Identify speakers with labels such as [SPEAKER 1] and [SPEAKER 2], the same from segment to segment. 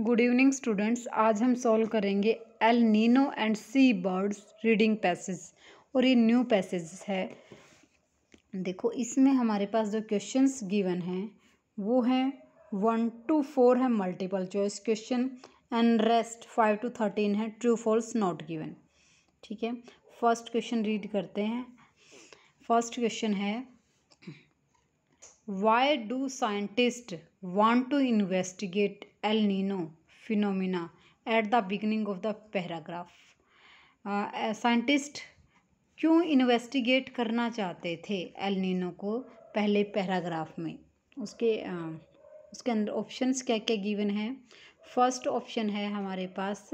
[SPEAKER 1] good evening students आज हम solve करेंगे El Nino and sea birds reading passage और ये न्यू पैसेज है देखो इसमें हमारे पास जो क्वेश्चंस गिवन हैं वो हैं वन टू फोर है multiple choice question and rest five to thirteen है ट्रू फॉल्स नॉट गिवन ठीक है फर्स्ट क्वेश्चन रीड करते हैं फर्स्ट क्वेश्चन है why do scientist want to investigate El Nino phenomena at the beginning of the paragraph scientist क्यों investigate करना चाहते थे एल नीनो को पहले पैराग्राफ में उसके uh, उसके अंदर ऑप्शंस क्या क्या गिवन है फर्स्ट ऑप्शन है हमारे पास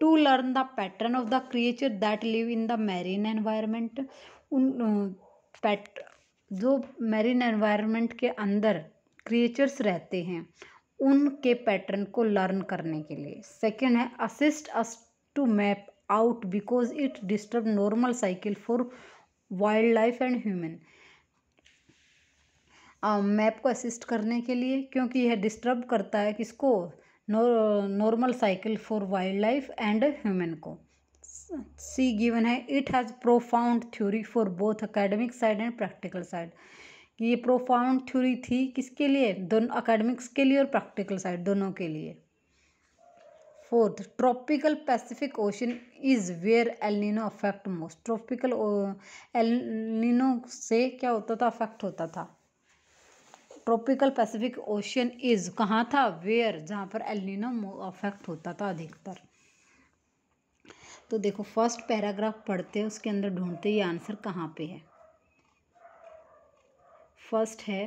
[SPEAKER 1] to learn the pattern of the creature that live in the marine environment उन पैट uh, जो मैरीन एनवायरनमेंट के अंदर क्रिएचर्स रहते हैं उनके पैटर्न को लर्न करने के लिए सेकेंड है assist us to map out because it disturb normal cycle for wild life and human map को असिस्ट करने के लिए क्योंकि यह डिस्टर्ब करता है किसको normal cycle for wild life and human को सी गिवन है it has profound theory for both academic side and practical side कि ये प्रोफाउंड थ्योरी थी किसके लिए दोनों अकेडमिक्स के लिए और प्रैक्टिकल साइड दोनों के लिए fourth tropical Pacific ocean is where El Nino affect most tropical El Nino से क्या होता था अफेक्ट होता था ट्रॉपिकल पैसिफिक ओशन इज़ कहाँ था वेयर जहाँ पर एलिनो अफेक्ट होता था अधिकतर तो देखो फर्स्ट पैराग्राफ पढ़ते हैं उसके अंदर ढूंढते ये आंसर कहाँ पे है फर्स्ट है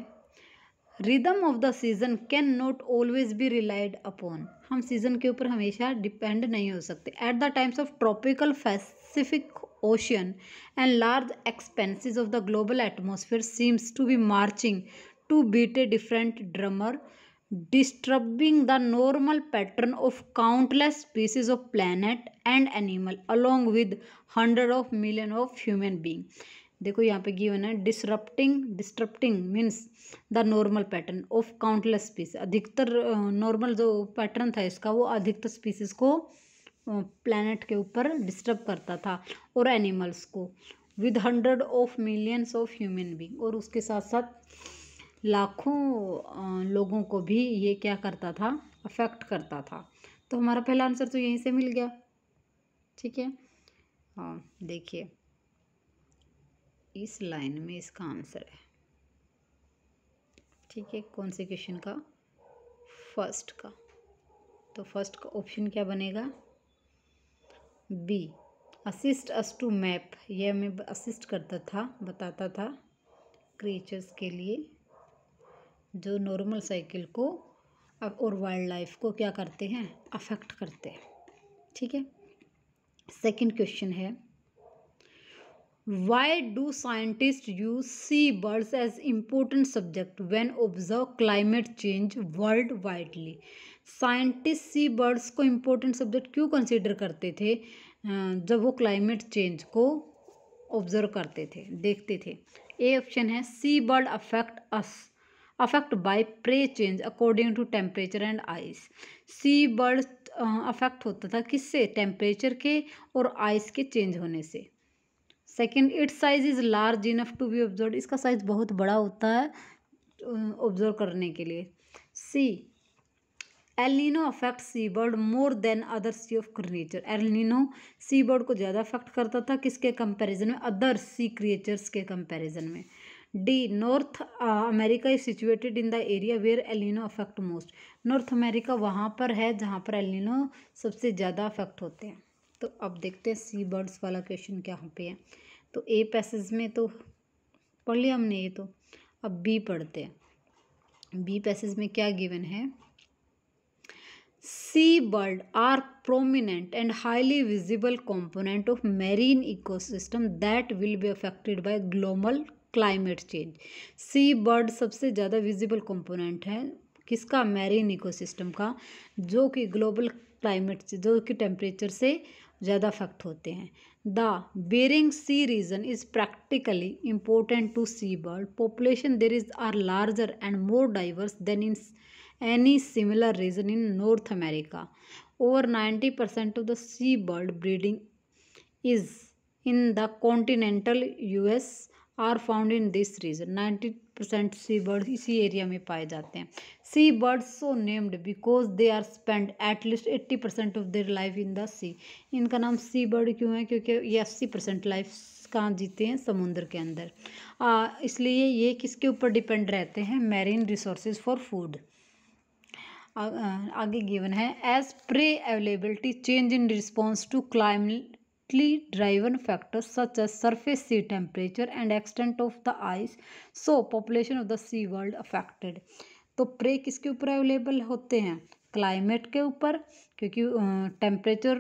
[SPEAKER 1] rhythm of the season can not always be relied upon हम सीज़न के ऊपर हमेशा डिपेंड नहीं हो सकते at the times of tropical Pacific ocean and large expanses of the global atmosphere seems to be marching to beat a different drummer disturbing the normal pattern of countless species of plant and animal along with hundred of million of human being देखो यहाँ पे given है disrupting disrupting means the normal pattern of countless species अधिकतर normal जो pattern था इसका वो अधिकतर स्पीसीज को प्लानट के ऊपर डिस्टर्ब करता था और एनिमल्स को with hundred of millions of human being और उसके साथ साथ लाखों लोगों को भी ये क्या करता था अफेक्ट करता था तो हमारा पहला आंसर तो यहीं से मिल गया ठीक है हाँ देखिए इस लाइन में इसका आंसर है ठीक है कौन से क्वेश्चन का फर्स्ट का तो फर्स्ट का ऑप्शन क्या बनेगा B assist us to map यह हमें असिस्ट करता था बताता था क्रिएचर्स के लिए जो नॉर्मल साइकिल को और वाइल्ड लाइफ को क्या करते हैं अफेक्ट करते हैं ठीक है सेकंड क्वेश्चन है why do scientist use sea birds as important subject when observe climate change world widely scientist sea birds को इम्पोर्टेंट सब्जेक्ट क्यों कंसिडर करते थे जब वो क्लाइमेट चेंज को ऑब्जर्व करते थे देखते थे ए ऑप्शन है sea bird affect us affect by prey change according to temperature and ice sea bird affect होता था किससे टेम्परेचर के और आइस के चेंज होने से second its size is large enough to be observe इसका साइज़ बहुत बड़ा होता है ऑब्जर्व करने के लिए C El Nino affect sea bird more than other sea of creature El Nino sea bird को ज़्यादा अफेक्ट करता था किसके कंपैरिजन में अदर सी क्रिएचर्स के कंपैरिजन में D North America is situated in the area where El Nino affect most North America वहाँ पर है जहाँ पर एलिनो सबसे ज़्यादा अफेक्ट होते हैं तो अब देखते हैं सी बर्ड्स वाला क्वेश्चन क्या यहाँ पे है तो ए पैसेज में तो पढ़ लिया हमने ये तो अब बी पढ़ते हैं बी पैसेज में क्या गिवन है sea bird are prominent and highly visible component of marine ecosystem that will be affected by global climate change sea bird सबसे ज़्यादा विजिबल कॉम्पोनेंट है किसका मैरीन इकोसिस्टम का जो कि ग्लोबल क्लाइमेट जो कि टेम्परेचर से ज़्यादा अफेक्ट होते हैं the Bering sea region is practically important to sea bird population there is are larger and more diverse than in any similar region in North America over percent of the sea bird breeding is in the continental U S are found in this region ninety percent sea bird इसी एरिया में पाए जाते हैं sea birds so named because they are spend at least eighty percent of their life in the sea इनका नाम सी bird क्यों है क्योंकि ये अस्सी परसेंट लाइफ कहाँ जीते हैं समुद्र के अंदर आ, इसलिए ये किसके ऊपर डिपेंड रहते हैं मैरीन रिसोर्सेज फॉर फूड आगे गिवन है as prey availability change in response to climate directly driven factors such as surface sea temperature and extent of the ice so population of the sea world affected तो prey किसके ऊपर available होते हैं climate के ऊपर क्योंकि temperature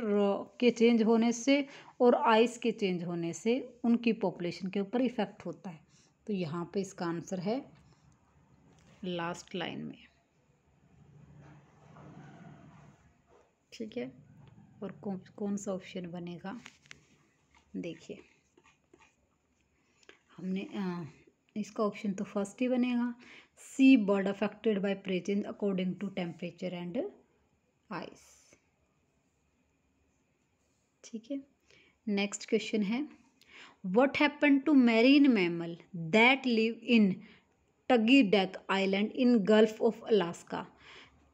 [SPEAKER 1] के change होने से और आइस के चेंज होने से उनकी पॉपुलेशन के ऊपर इफ़ेक्ट होता है तो यहाँ पे इसका आंसर है लास्ट लाइन में ठीक है और कौन कौन सा ऑप्शन बनेगा देखिए हमने आ, इसका ऑप्शन तो फर्स्ट ही बनेगा sea bird affected by presence according to temperature and ice ठीक है नेक्स्ट क्वेश्चन है what happen to marine mammal that live in Tugidak island in Gulf of Alaska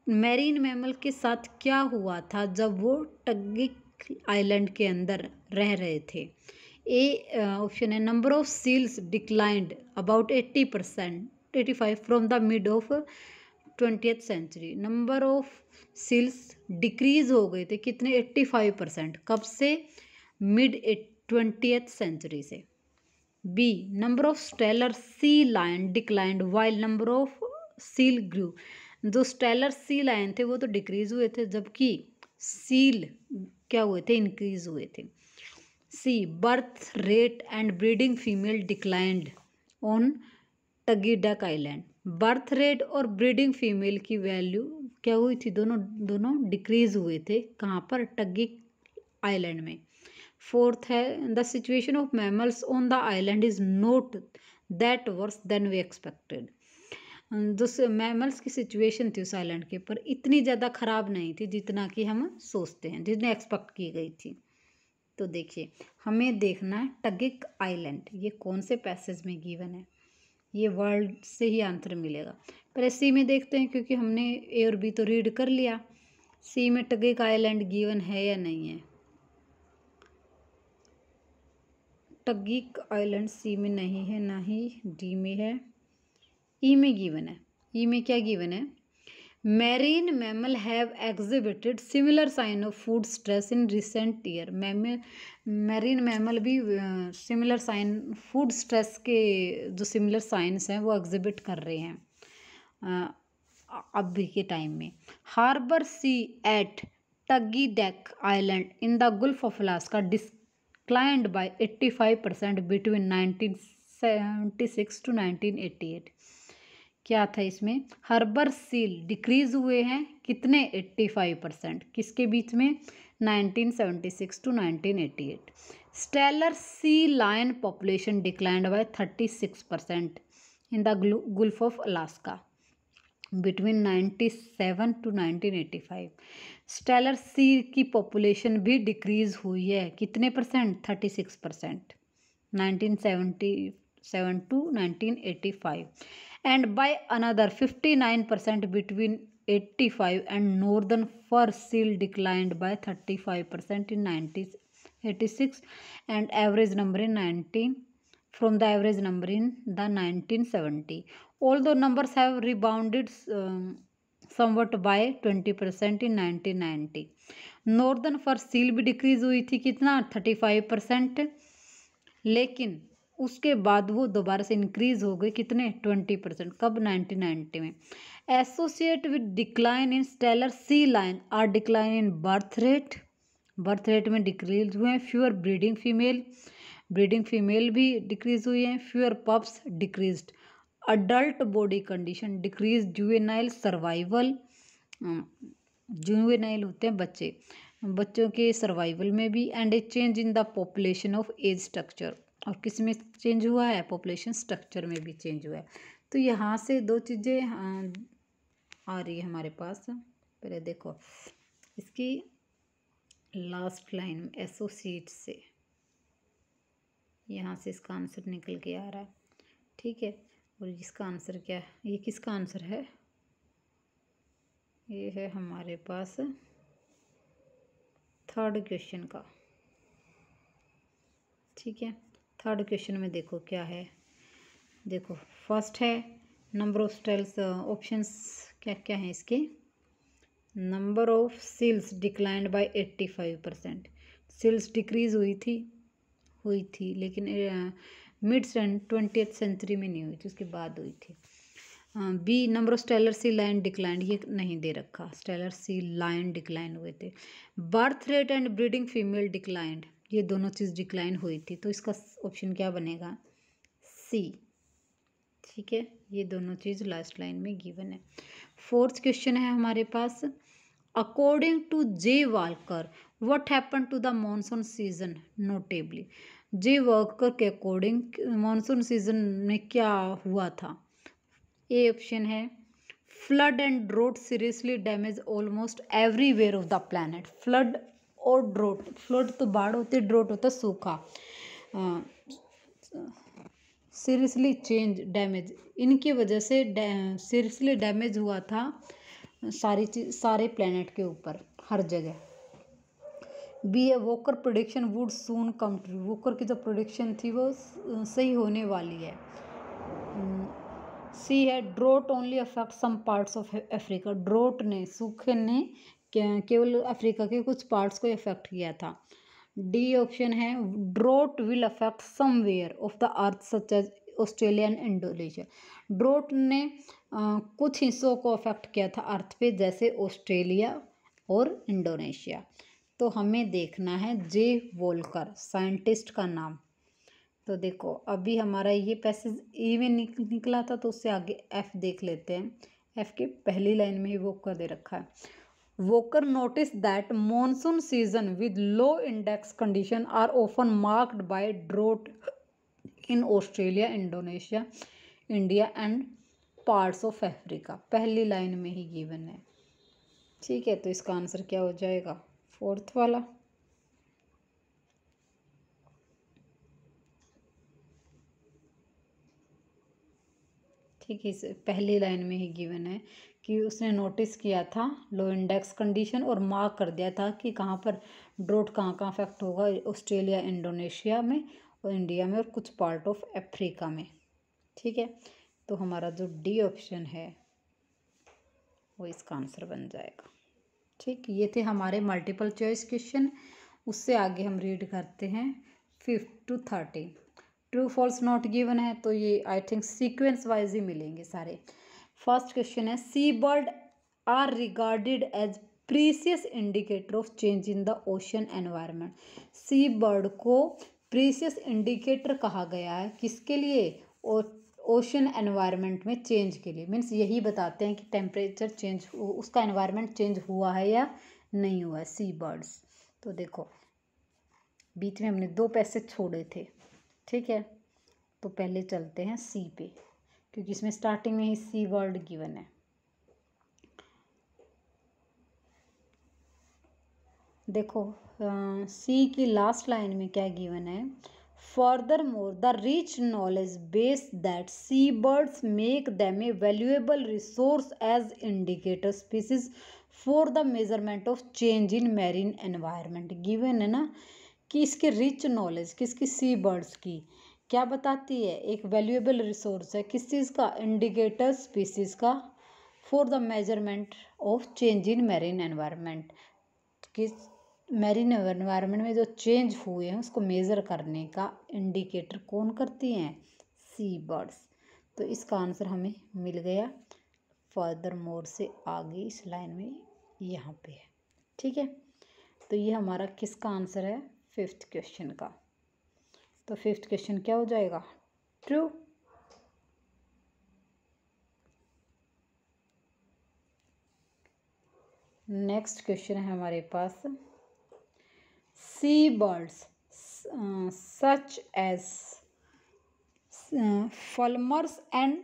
[SPEAKER 1] marine mammal के साथ क्या हुआ था जब वो टगिक आइलैंड के अंदर रह रहे थे ए ऑप्शन है number of seals declined about eighty percent eighty five from the mid of twentieth century number of seals decrease हो गए थे कितने एट्टी फाइव परसेंट कब से मिड ट्वेंटियथ सेंचुरी से B number of Steller sea lion declined while number of seal grew जो Steller seal ion थे वो तो डिक्रीज हुए थे जबकि सील क्या हुए थे इंक्रीज हुए थे C birth rate and breeding female declined on Tugidak island birth rate और ब्रीडिंग फीमेल की वैल्यू क्या हुई थी दोनों दोनों डिक्रीज हुए थे कहाँ पर टगी आइलैंड में फोर्थ है the situation of mammals on the island is not that worse than we expected दूसरे मैमल्स की सिचुएशन थी उस आइलैंड के ऊपर इतनी ज़्यादा ख़राब नहीं थी जितना कि हम सोचते हैं जितने एक्सपेक्ट की गई थी तो देखिए हमें देखना है टगिक आइलैंड ये कौन से पैसेज में गिवन है ये वर्ल्ड से ही आंसर मिलेगा पर सी में देखते हैं क्योंकि हमने ए और बी तो रीड कर लिया सी में टगिक आइलैंड गिवन है या नहीं है टगिक आइलैंड सी में नहीं है ना ही डी में है ई e में गिवन है ई e में क्या गिवन है marine mammal have exhibited similar sign of food stress in recent year mammal marine mammal भी सिमिलर साइन फूड स्ट्रेस के जो सिमिलर साइंस हैं वो एग्जिबिट कर रहे हैं अब के टाइम में harbour sea at Tugidak island in the Gulf of Alaska declined eighty five percent between nineteen seventy six to nineteen eight क्या था इसमें हर्बर सील डिक्रीज हुए हैं कितने 85 परसेंट किसके बीच में 1976 to 1988 Steller sea lion population declined by six percent in the Gulf of Alaska between 97 to 1985 Steller sea की पॉपुलेशन भी डिक्रीज हुई है कितने percent 36 percent nineteen seventy seven to nineteen eighty five and by another fifty nine percent between five and northern fur seal declined by five percent in 90 six and average number in 19 from the average number in the nineteen seventy all the number have rebounded somewhat by twenty percent in nineteen ninety northern fur seal भी decrease हुई थी कितना thirty five percent लेकिन उसके बाद वो दोबारा से इंक्रीज़ हो गई कितने ट्वेंटी परसेंट कब नाइनटीन नाइन्टी में associate with decline in Steller sea lion are decline in birth rate birth rate में डिक्रीज हुए हैं fewer breeding female breeding female भी डिक्रीज हुई हैं fewer pups decrease adult body condition decrease juvenile survival juvenile होते हैं बच्चे बच्चों के सर्वाइवल में भी and a change in the population of age structure और किस में चेंज हुआ है पॉपुलेशन स्ट्रक्चर में भी चेंज हुआ है तो यहाँ से दो चीज़ें हाँ, आ रही है हमारे पास पहले देखो इसकी लास्ट लाइन एसोसिएट से यहाँ से इसका आंसर निकल के आ रहा है ठीक है और इसका आंसर क्या है ये किसका आंसर है ये है हमारे पास थर्ड क्वेश्चन का ठीक है थर्ड क्वेश्चन में देखो क्या है देखो फर्स्ट है नंबर ऑफ स्टाइल्स ऑप्शंस क्या क्या हैं इसके number of seals declined by eighty five percent seals decrease हुई थी हुई थी लेकिन मिड ट्वेंटी सेंचुरी में नहीं हुई थी उसके बाद हुई थी B number of Steller sea lion decline ये नहीं दे रखा स्टेलर सी लाइन डिक्लाइन हुए थे birth rate and breeding female declined ये दोनों चीज़ डिक्लाइन हुई थी तो इसका ऑप्शन क्या बनेगा सी ठीक है ये दोनों चीज़ लास्ट लाइन में गिवन है फोर्थ क्वेश्चन है हमारे पास according to J Walker what happen to the monsoon season notably J Walker के अकॉर्डिंग मानसून सीजन में क्या हुआ था ए ऑप्शन है flood and road seriously damage almost everywhere of the planet flood और ड्रोट फ्लोट तो बाढ़ होती ड्रोट होता सूखा सीरियसली चेंज डैमेज इनकी वजह से सीरियसली डैमेज हुआ था सारी चीज सारे प्लेनेट के ऊपर हर जगह B a Walker prediction would soon come true Walker की जो प्रोडिक्शन थी वो सही होने वाली है सी hmm, है drought only affect some parts of Africa drought ने सूखे ने केवल अफ्रीका के कुछ पार्ट्स को इफेक्ट किया था डी ऑप्शन है drought will affect somewhere of the earth such as Australia and Indonesia drought ने आ, कुछ हिस्सों को अफेक्ट किया था अर्थ पे जैसे ऑस्ट्रेलिया और इंडोनेशिया तो हमें देखना है जे वोलकर साइंटिस्ट का नाम तो देखो अभी हमारा ये पैसेज ई में निक, निकला था तो उससे आगे एफ़ देख लेते हैं एफ़ के पहली लाइन में ही वो कर दे रखा है Walker notice that monsoon season with low index condition are often marked by drought in Australia Indonesia India and parts of Africa पहली लाइन में ही गिवन है ठीक है तो इसका आंसर क्या हो जाएगा फोर्थ वाला ठीक है पहली लाइन में ही गिवन है कि उसने नोटिस किया था लो इंडेक्स कंडीशन और मार्क कर दिया था कि कहाँ पर ड्रोट कहाँ कहाँ अफेक्ट होगा ऑस्ट्रेलिया इंडोनेशिया में और इंडिया में और कुछ पार्ट ऑफ अफ्रीका में ठीक है तो हमारा जो डी ऑप्शन है वो इसका आंसर बन जाएगा ठीक ये थे हमारे मल्टीपल चॉइस क्वेश्चन उससे आगे हम रीड करते हैं fifth to thirteen true false not given है तो ये आई थिंक सीक्वेंस वाइज ही मिलेंगे सारे फर्स्ट क्वेश्चन है sea bird are regarded as precious indicator of change in the ocean environment sea bird को प्रीसियस इंडिकेटर कहा गया है किसके लिए ओशन एनवायरनमेंट में चेंज के लिए मीन्स यही बताते हैं कि टेम्परेचर चेंज उसका एनवायरनमेंट चेंज हुआ है या नहीं हुआ है सी बर्ड्स तो देखो बीच में हमने दो पैसे छोड़े थे ठीक है तो पहले चलते हैं सी पे क्योंकि इसमें स्टार्टिंग में ही सी वर्ड गिवन है देखो सी की लास्ट लाइन में क्या गिवन है furthermore the rich knowledge base that sea birds make them a valuable resource as indicator species for the measurement of change in marine environment given है ना कि इसके रिच नॉलेज किसकी सी birds की क्या बताती है एक वैल्यूएबल रिसोर्स है किस चीज़ का इंडिकेटर स्पीसीज का for the measurement of change in marine environment किस मेरीन एनवायरनमेंट में जो चेंज हुए हैं उसको मेज़र करने का इंडिकेटर कौन करती हैं सी बर्ड्स तो इसका आंसर हमें मिल गया फर्दर मोर से आगे इस लाइन में यहाँ पे है ठीक है तो ये हमारा किसका आंसर है फिफ्थ क्वेश्चन का तो फिफ्थ क्वेश्चन क्या हो जाएगा ट्रू नेक्स्ट क्वेश्चन है हमारे पास sea birds such as fulmars and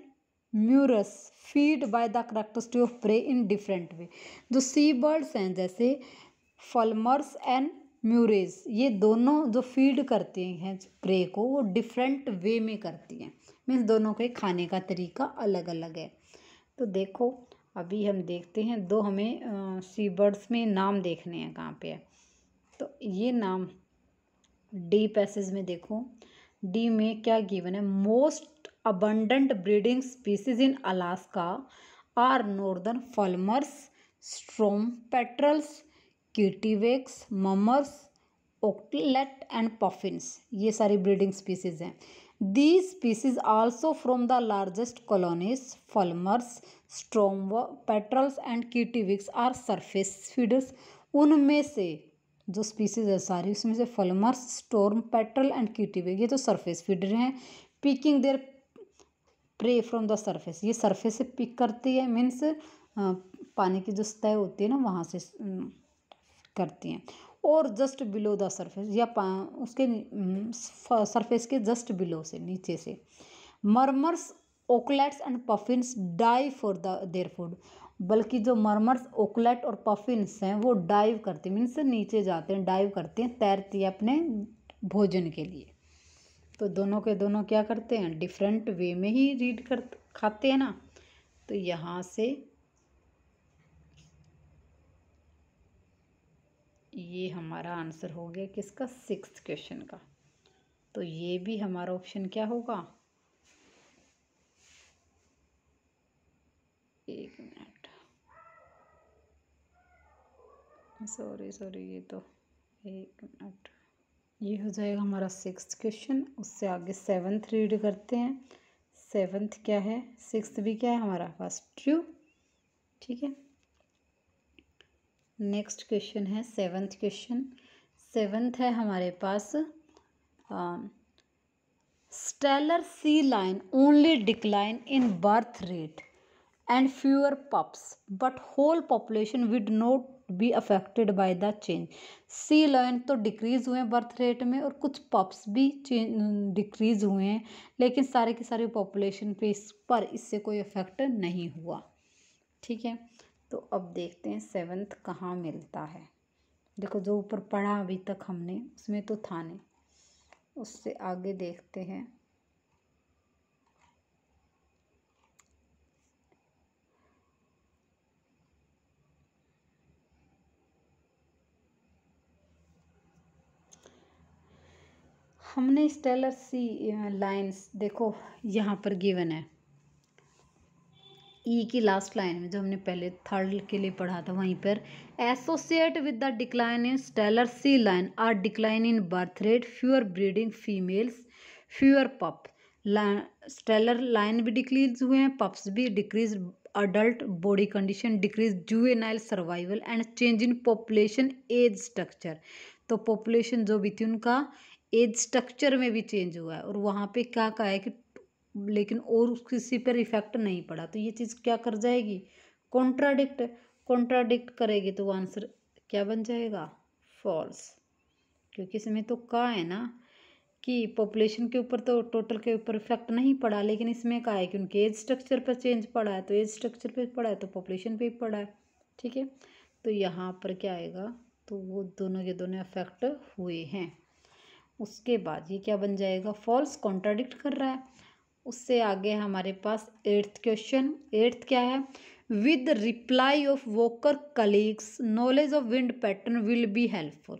[SPEAKER 1] murres feed by the characteristic of prey in different way जो सी बर्ड्स हैं जैसे फलमर्स एंड म्यूरेज ये दोनों जो फीड करते हैं प्रे को वो डिफरेंट वे में करती हैं मीन्स दोनों के खाने का तरीका अलग अलग है तो देखो अभी हम देखते हैं दो हमें सी बर्ड्स में नाम देखने हैं कहाँ पे है तो ये नाम डी पैसेज में देखो डी में क्या गिवन है most abundant breeding species in Alaska are northern fulmars storm petrels kittiwakes murres auklet and puffins ये सारी ब्रीडिंग स्पीसीज हैं the species also from the largest colonies fulmars storm petrels and kittiwakes are surface feeders उनमें से जो species है सारी उसमें से fulmars storm petrel and kittiwake ये तो सरफेस फीडर हैं picking their prey from the surface ये सरफेस से पिक करती है मीन्स पानी की जो सतह होती है ना वहाँ से करती हैं और जस्ट बिलो द सरफेस या उसके सरफेस के जस्ट बिलो से नीचे से murres auklets and puffins dive for the their food बल्कि जो मरमर्स ओकलेट और पफिन्स हैं वो डाइव करते हैं मीन्स नीचे जाते हैं डाइव करते हैं तैरती है अपने भोजन के लिए तो दोनों के दोनों क्या करते हैं डिफरेंट वे में ही रीड कर खाते हैं ना तो यहाँ से ये हमारा आंसर हो गया किसका सिक्स क्वेश्चन का तो ये भी हमारा ऑप्शन क्या होगा एक मिनट सॉरी सॉरी ये तो एक मिनट ये हो जाएगा हमारा सिक्स क्वेश्चन उससे आगे सेवन्थ रीड करते हैं सेवन्थ क्या है सिक्स भी क्या है हमारा फर्स्ट ट्रू ठीक है नेक्स्ट क्वेश्चन है सेवन्थ क्वेश्चन सेवन्थ है हमारे पास Steller sea lion only decline in birth rate and fewer pups but whole population would not be affected by the change sea lion तो डिक्रीज़ हुए हैं birth rate में और कुछ पप्स भी डिक्रीज़ हुए हैं लेकिन सारे के सारे पॉपुलेशन पे इस पर इससे कोई अफेक्ट नहीं हुआ ठीक है तो अब देखते हैं सेवन्थ कहाँ मिलता है देखो जो ऊपर पढ़ा अभी तक हमने उसमें तो था नहीं उससे आगे देखते हैं हमने स्टेलर सी लाइंस देखो यहाँ पर गिवन है ई e की लास्ट लाइन में जो हमने पहले थर्ड के लिए पढ़ा था वहीं पर associate with the decline in Steller sea lion are decline in birth rate fewer breeding females fewer pup Steller lion भी डिक्रीज हुए हैं पप्स भी decrease adult body condition decrease juvenile survival and change in population age structure तो population जो भी थी उनका as structure में भी चेंज हुआ है और वहाँ पे क्या कहा है कि लेकिन और उस किसी पर इफेक्ट नहीं पड़ा तो ये चीज़ क्या कर जाएगी कॉन्ट्राडिक्ट कॉन्ट्राडिक्ट करेगी तो आंसर क्या बन जाएगा फॉल्स क्योंकि इसमें तो कहा है ना कि पॉपुलेशन के ऊपर तो टोटल के ऊपर इफेक्ट नहीं पड़ा लेकिन इसमें कहा है कि उनके एज स्ट्रक्चर पर चेंज पड़ा है तो एज स्ट्रक्चर पर पड़ा है तो पॉपुलेशन पर पड़ा है ठीक है तो यहाँ पर क्या आएगा तो वो दोनों के दोनों अफेक्ट हुए हैं उसके बाद ये क्या बन जाएगा फॉल्स कॉन्ट्राडिक्ट कर रहा है उससे आगे हमारे पास एट्थ क्वेश्चन एट्थ क्या है with reply of Walker colleagues knowledge of wind pattern will be helpful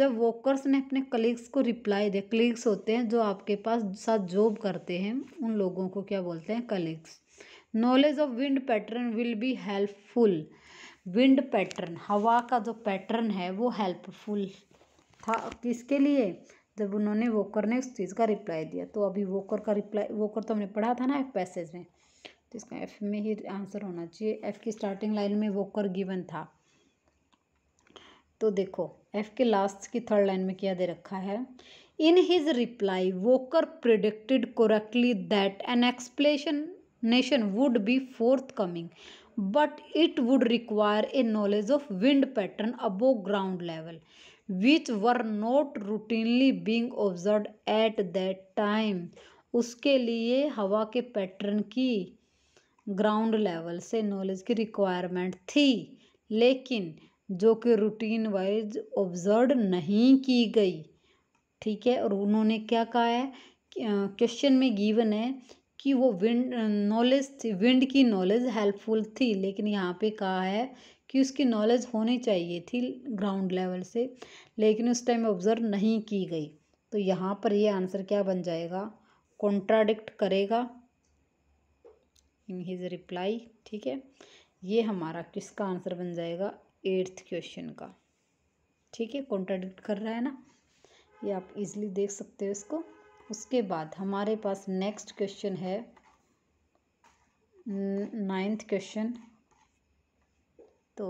[SPEAKER 1] जब वोकर्स ने अपने कलीग्स को रिप्लाई दे कलीग्स होते हैं जो आपके पास साथ जॉब करते हैं उन लोगों को क्या बोलते हैं colleagues knowledge of wind pattern will be helpful wind pattern हवा का जो पैटर्न है वो हेल्पफुल था किसके लिए जब उन्होंने वोकर ने उस चीज़ का रिप्लाई दिया तो अभी वोकर का रिप्लाई वोकर तो हमने पढ़ा था ना एफ पैसेज में तो इसका एफ में ही आंसर होना चाहिए एफ की स्टार्टिंग लाइन में वोकर गिवन था तो देखो एफ के लास्ट की थर्ड लाइन में क्या दे रखा है in his reply Walker predicted correctly that an explanation nation would be forthcoming but it would require a knowledge of wind pattern above ground level which were not routinely being observe at that time उसके लिए हवा के पैटर्न की ground level से knowledge की requirement थी लेकिन जो कि रूटीन वाइज ऑब्जर्व नहीं की गई ठीक है और उन्होंने क्या कहा है क्वेश्चन में गिवन है कि वो विंड नॉलेज थी विंड की नॉलेज हेल्पफुल थी लेकिन यहाँ पे कहा है कि उसकी नॉलेज होनी चाहिए थी ग्राउंड लेवल से लेकिन उस टाइम ऑब्ज़र्व नहीं की गई तो यहाँ पर ये आंसर क्या बन जाएगा कॉन्ट्राडिक्ट करेगा इन हिज रिप्लाई ठीक है ये हमारा किसका आंसर बन जाएगा एट्थ क्वेश्चन का ठीक है कॉन्ट्राडिक्ट कर रहा है ना ये आप इजीली देख सकते हो इसको उसके बाद हमारे पास नेक्स्ट क्वेश्चन है नाइन्थ क्वेश्चन तो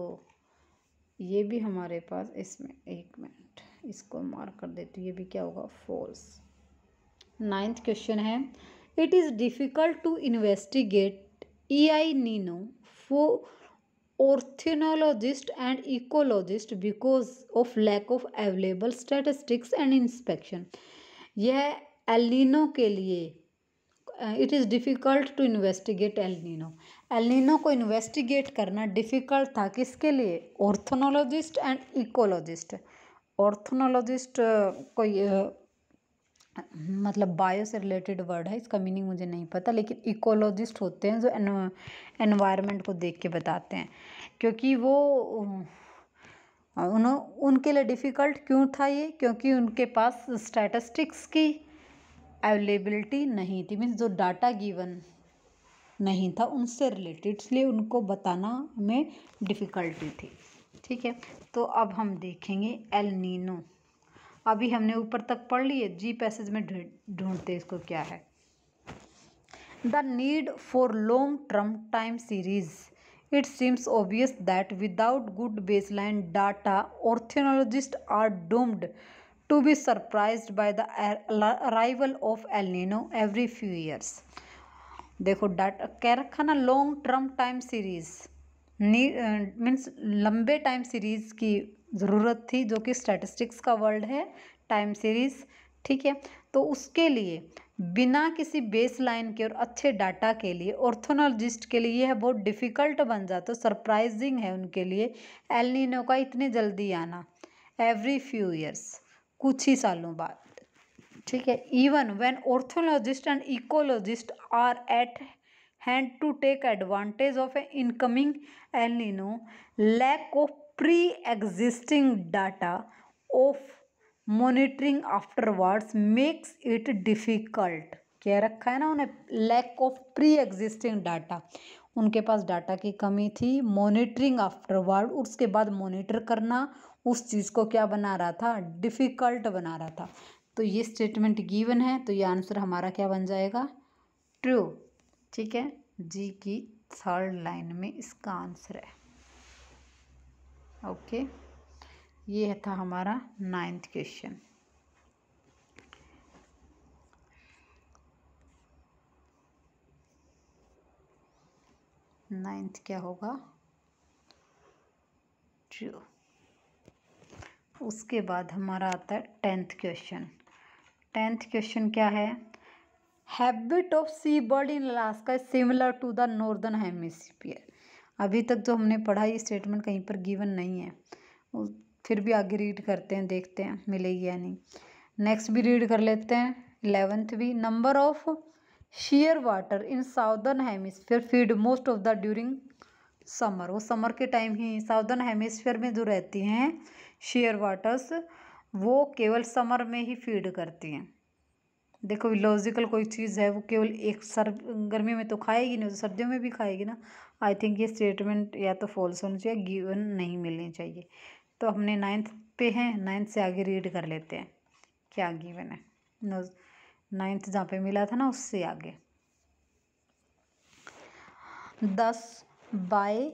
[SPEAKER 1] ये भी हमारे पास इसमें एक मिनट इसको मार्क कर देती हूँ ये भी क्या होगा फोर्स नाइन्थ क्वेश्चन है it is difficult to investigate El Nino for ornithologist and ecologist because of lack of available statistics and inspection यह एलिनो के लिए it is difficult to investigate El Nino El Nino को investigate करना difficult था किसके लिए ऑर्थोनोलॉजिस्ट and ecologist ऑर्थोनोलॉजिस्ट कोई मतलब बायो से रिलेटेड वर्ड है इसका मीनिंग मुझे नहीं पता लेकिन इकोलॉजिस्ट होते हैं जो एनवायरनमेंट को देख के बताते हैं क्योंकि वो उन उनके लिए डिफ़िकल्ट क्यों था ये क्योंकि उनके पास स्टैटिस्टिक्स की अवेलेबिलिटी नहीं थी मीन्स जो डाटा गिवन नहीं था उनसे रिलेटेड इसलिए उनको बताना में डिफ़िकल्टी थी ठीक है तो अब हम देखेंगे एल नीनो अभी हमने ऊपर तक पढ़ लिए जी पैसेज में ढूंढते इसको क्या है the need for long term time series it seems obvious that without good base line data ornithologist are doomed to be surprise by the arrival of El Nino every few years देखो data कह रखा ना long term time series means लंबे time series की ज़रूरत थी जो कि स्टैटिस्टिक्स का वर्ल्ड है टाइम सीरीज़ ठीक है तो उसके लिए बिना किसी बेस लाइन के और अच्छे डाटा के लिए ऑर्थोनोलॉजिस्ट के लिए यह बहुत डिफ़िकल्ट बन जाता है सरप्राइजिंग है उनके लिए एलिनो का इतने जल्दी आना एवरी फ्यू ईयर्स कुछ ही सालों बाद ठीक है even when ornithologist and ecologist are at hand to take advantage of a incoming El Nino lack of pre existing data of after afterwards makes it difficult कह रखा है ना उन्हें lack of pre existing data उनके पास data की कमी थी आफ्टर आफ्टरवर्ड उसके बाद मोनिटर करना उस चीज़ को क्या बना रहा था डिफ़िकल्ट बना रहा था तो ये स्टेटमेंट गिवन है तो ये आंसर हमारा क्या बन जाएगा ट्रू ठीक है जी की थर्ड लाइन में इसका आंसर है ओके ये था हमारा नाइन्थ क्वेश्चन नाइन्थ क्या होगा ट्रू उसके बाद हमारा आता है टेंथ क्वेश्चन टेंथ क्वेश्चन क्या है habit of sea bird in Alaska is similar to the northern hemisphere अभी तक जो हमने पढ़ा ये स्टेटमेंट कहीं पर गिवन नहीं है फिर भी आगे रीड करते हैं देखते हैं मिलेगी या नहीं नेक्स्ट भी रीड कर लेते हैं इलेवेंथ भी number of shearwater in southern hemisphere feed most of the during summer वो समर के टाइम ही साउदर्न हेमिसफेयर में जो रहती हैं शेयर वाटर्स वो केवल समर में ही फीड करती हैं देखो लॉजिकल कोई चीज़ है वो केवल एक सर गर्मी में तो खाएगी नहीं तो सर्दियों में भी खाएगी ना आई थिंक ये स्टेटमेंट या तो फॉल्स होनी चाहिए गिवन नहीं मिलनी चाहिए तो हमने नाइन्थ पे हैं नाइन्थ से आगे रीड कर लेते हैं क्या गिवन है नाइन्थ जहाँ पे मिला था ना उससे आगे thus by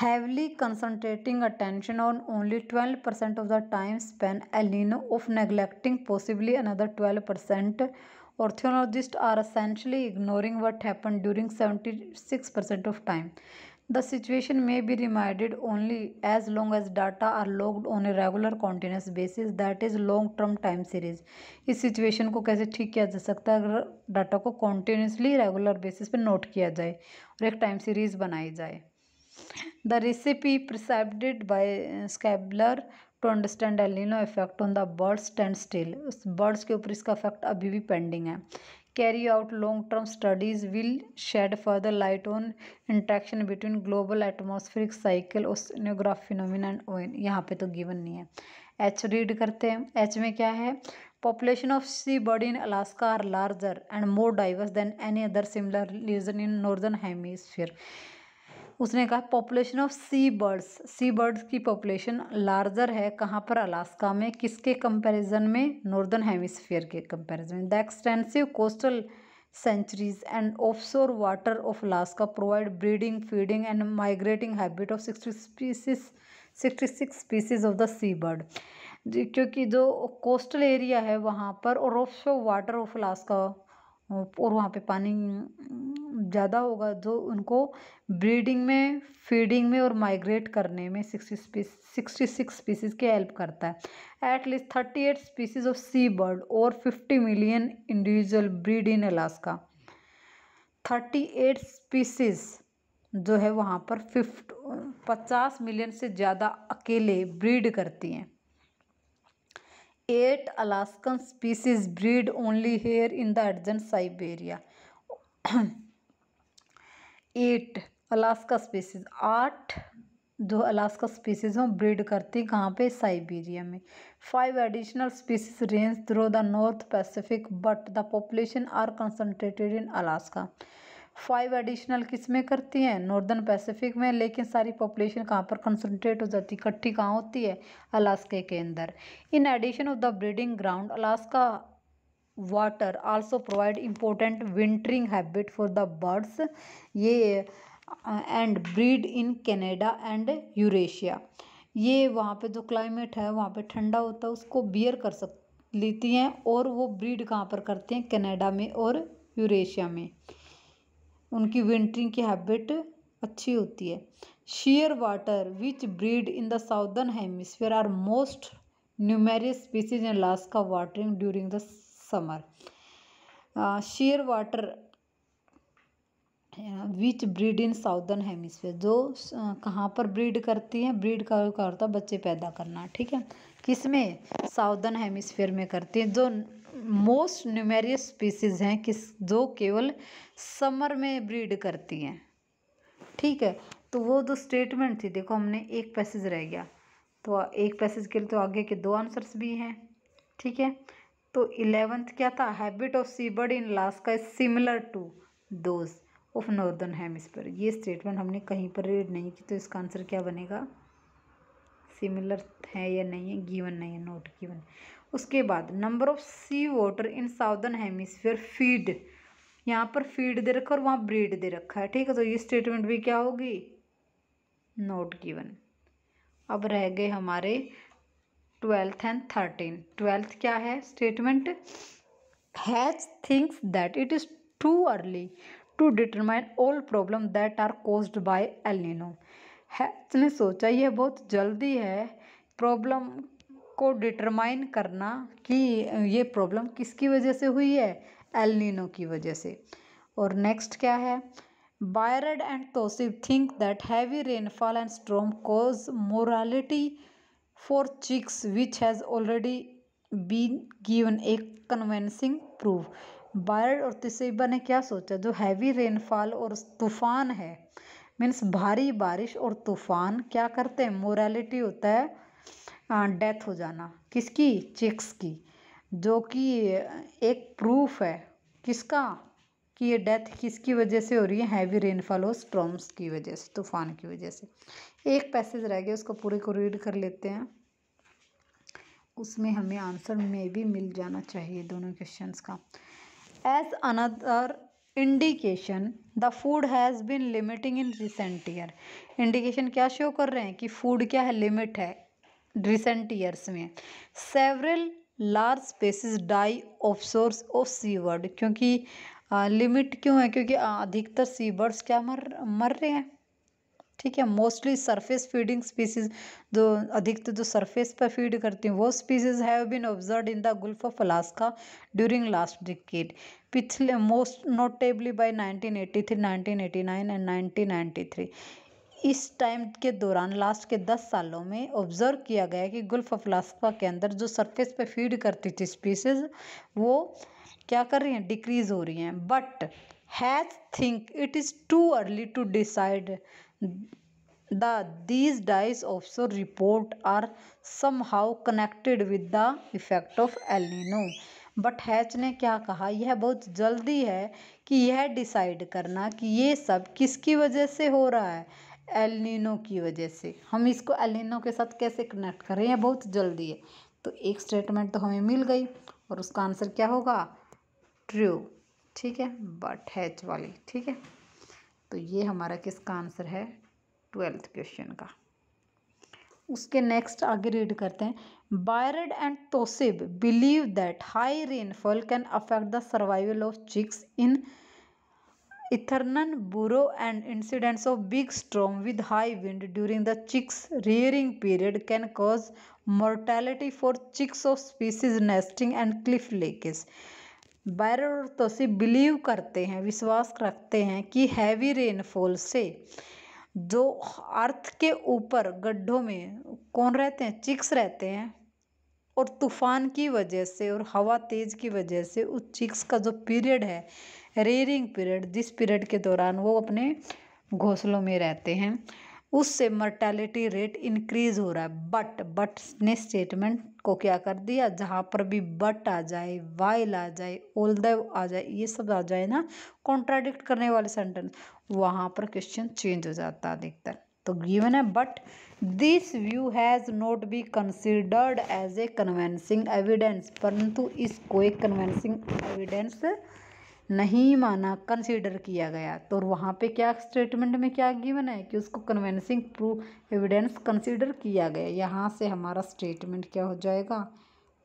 [SPEAKER 1] heavily concentrating attention on only twelve percent of the time span El Nino of neglecting possibly another twelve percent ornithologist are essentially ignoring what happen during seventy six percent of time the situation may be reminded only as long as data are locked on a regular continuous basis that is long term time series इस सिचुएशन को कैसे ठीक किया जा सकता है अगर डाटा को कॉन्टीन्यूसली रेगुलर बेसिस पर नोट किया जाए और एक टाइम सीरीज बनाई जाए the recipe prescribed by Scabler to understand El Nino effect on the birds stand still birds के ऊपर इसका इफेक्ट अभी भी पेंडिंग है carry out long term studies will shed further light on interaction between global atmospheric cycle oceanograph and ओइन यहाँ पे तो गिवन नहीं है एच रीड करते हैं एच में क्या है population of sea bird in Alaska are larger and more diverse than any other similar region in northern hemisphere उसने कहा population of sea birds sea birds की पॉपुलेशन लार्जर है कहाँ पर अलास्का में किसके कंपैरिजन में नॉर्दर्न हेमिसफेयर के कंपैरिजन में the extensive coastal sanctuaries and offshore water of Alaska provide breeding feeding and migrating habit of sixty species sixty six species of the sea bird क्योंकि जो कोस्टल एरिया है वहाँ पर और of शोर water of Alaska और वहाँ पे पानी ज़्यादा होगा जो तो उनको ब्रीडिंग में फीडिंग में और माइग्रेट करने में sixty species sixty six species की हेल्प करता है at least thirty eight species of sea bird और fifty million individual breed in Alaska thirty eight species जो है वहाँ पर फिफ्ट पचास मिलियन से ज़्यादा अकेले ब्रीड करती हैं eight Alaskan species breed only here in the adjoining Siberia eight Alaska species आठ जो अलास्का स्पीसीज हैं ब्रीड करती हैं कहाँ पे साइबेरिया में five additional species range through the north Pacific but the population are concentrated in Alaska five additional किस में करती हैं नॉर्दर्न पैसिफिक में लेकिन सारी पॉपुलेशन कहाँ पर कंसनट्रेट हो जाती है इकट्ठी कहाँ होती है अलास्के के अंदर in addition of the breeding ground Alaska water also provide important wintering habit for the birds ये and breed in Canada and Eurasia ये वहाँ पे जो क्लाइमेट है वहाँ पे ठंडा होता है उसको बियर कर सक लेती हैं और वो ब्रीड कहाँ पर करते हैं कनाडा में और यूरेशिया में उनकी विंटरिंग की हैबिट अच्छी होती है shearwater which breed in the southern hemisphere are most numerous species in Alaska watering during the summer shearwater which breed in southern hemisphere जो uh, कहाँ पर ब्रीड करती हैं ब्रीड का होता है बच्चे पैदा करना ठीक है किस में साउदर्न हेमिसफेयर में करती हैं जो मोस्ट न्यूमेरियस स्पीसीज़ हैं किस जो केवल समर में ब्रीड करती हैं ठीक है तो वो दो स्टेटमेंट थी देखो हमने एक पैसेज रह गया तो एक पैसेज के लिए तो आगे के दो आंसर्स भी हैं ठीक है तो इलेवेंथ क्या था habit of seabird in Alaska is similar to those of northern पर ये स्टेटमेंट हमने कहीं पर रीड नहीं की तो इसका आंसर क्या बनेगा सिमिलर है या नहीं है गिवन नहीं है नोट गिवन उसके बाद number of sea water in southern hemisphere feed यहाँ पर फीड दे रखा और वहाँ ब्रीड दे रखा है ठीक है तो ये स्टेटमेंट भी क्या होगी नोट गिवन अब रह गए हमारे ट्वेल्थ एंड थर्टीन ट्वेल्थ क्या है statement Hatch thinks that it is too early to determine all problem that are caused by El Nino Hatch ने सोचा यह बहुत जल्दी है प्रॉब्लम को डिटरमाइन करना कि ये प्रॉब्लम किसकी वजह से हुई है एलिनो की वजह से और नेक्स्ट क्या है Byrd and Tosiv think that heavy rainfall and storm cause mortality for chicks which has already been given a convincing proof Byrd और तसीबा ने क्या सोचा जो हैवी रेनफॉल और तूफान है मीन्स भारी बारिश और तूफान क्या करते हैं मोरालिटी होता है डेथ हो जाना किसकी चेक्स की जो कि एक प्रूफ है किसका कि ये डेथ किसकी वजह से हो रही है हैवी रेनफॉल और स्ट्रॉम्स की वजह से तूफान की वजह से एक पैसेज रह गया उसको पूरे को रीड कर लेते हैं उसमें हमें आंसर में भी मिल जाना चाहिए दोनों क्वेश्चंस का as another indication the food has been limiting in recent year indication क्या शो कर रहे हैं कि फूड क्या है लिमिट है रिसेंट ईयर्स में several large species die off sources of sea bird क्योंकि लिमिट क्यों है क्योंकि अधिकतर सी बर्ड्स क्या मर मर रहे हैं ठीक है मोस्टली सरफेस फीडिंग स्पीसीज जो अधिकतर जो सरफेस पर फीड करती हैं वो species have been observe in the Gulf of Alaska during last decade पिछले मोस्ट नोटेबली बाय 1983, 1989 एंड 1993 इस टाइम के दौरान लास्ट के दस सालों में ऑब्ज़र्व किया गया कि गुल्फ लास्का के अंदर जो सरफेस पे फीड करती थी स्पीसीज वो क्या कर रही हैं डिक्रीज़ हो रही हैं but Hatch think it is too early to decide the these dies ऑफसो report are some connected with the effect of El Nino but Hatch ने क्या कहा यह बहुत जल्दी है कि यह डिसाइड करना कि ये सब किसकी वजह से हो रहा है एलिनो की वजह से हम इसको एलिनो के साथ कैसे कनेक्ट कर रहे हैं बहुत जल्दी है तो एक स्टेटमेंट तो हमें मिल गई और उसका आंसर क्या होगा ट्रू ठीक है बट हैच वाली ठीक है तो ये हमारा किसका आंसर है ट्वेल्थ क्वेश्चन का उसके नेक्स्ट आगे रीड करते हैं Byrd and Tosib believe that high rainfall can affect the survival of chicks in इथर्नन burrow and incidents of big storm with high wind during the chicks rearing period can cause mortality for chicks of species nesting and cliff ledges बैरोसी believe करते हैं विश्वास रखते हैं कि heavy rainfall से जो अर्थ के ऊपर गड्ढों में कौन रहते हैं चिक्स रहते हैं और तूफान की वजह से और हवा तेज की वजह से उस चिक्स का जो पीरियड है रेयरिंग पीरियड जिस पीरियड के दौरान वो अपने घोंसलों में रहते हैं उससे मर्टेलिटी रेट इंक्रीज हो रहा है बट बट ने स्टेटमेंट को क्या कर दिया जहाँ पर भी बट आ जाए वाइल आ जाए ओल्द आ जाए ये सब आ जाए ना कॉन्ट्राडिक्ट करने वाले सेंटेंस वहाँ पर क्वेश्चन चेंज हो जाता है अधिकतर तो गिवन है but this view has not be considered as a convincing evidence परंतु इसको एक कन्वेंसिंग एविडेंस नहीं माना कंसीडर किया गया तो वहाँ पे क्या स्टेटमेंट में क्या गिवन है कि उसको कन्वेंसिंग प्रूफ एविडेंस कंसीडर किया गया यहाँ से हमारा स्टेटमेंट क्या हो जाएगा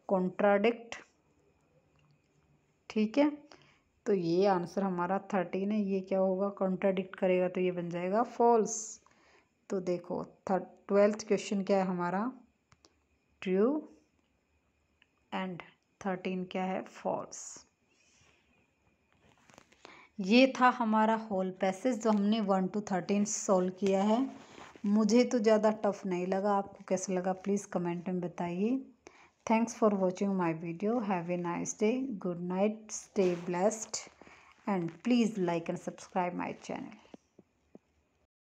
[SPEAKER 1] कॉन्ट्राडिक्ट ठीक है तो ये आंसर हमारा थर्टीन है ये क्या होगा कॉन्ट्राडिक्ट करेगा तो ये बन जाएगा फॉल्स तो देखो थर्ड ट्वेल्थ क्वेश्चन क्या है हमारा ट्रू एंड थर्टीन क्या है फॉल्स ये था हमारा होल पैसेज जो हमने वन टू थर्टीन सॉल्व किया है मुझे तो ज़्यादा टफ नहीं लगा आपको कैसा लगा प्लीज़ कमेंट में बताइए thanks for watching my video have a nice day good night stay blessed and please like and subscribe my channel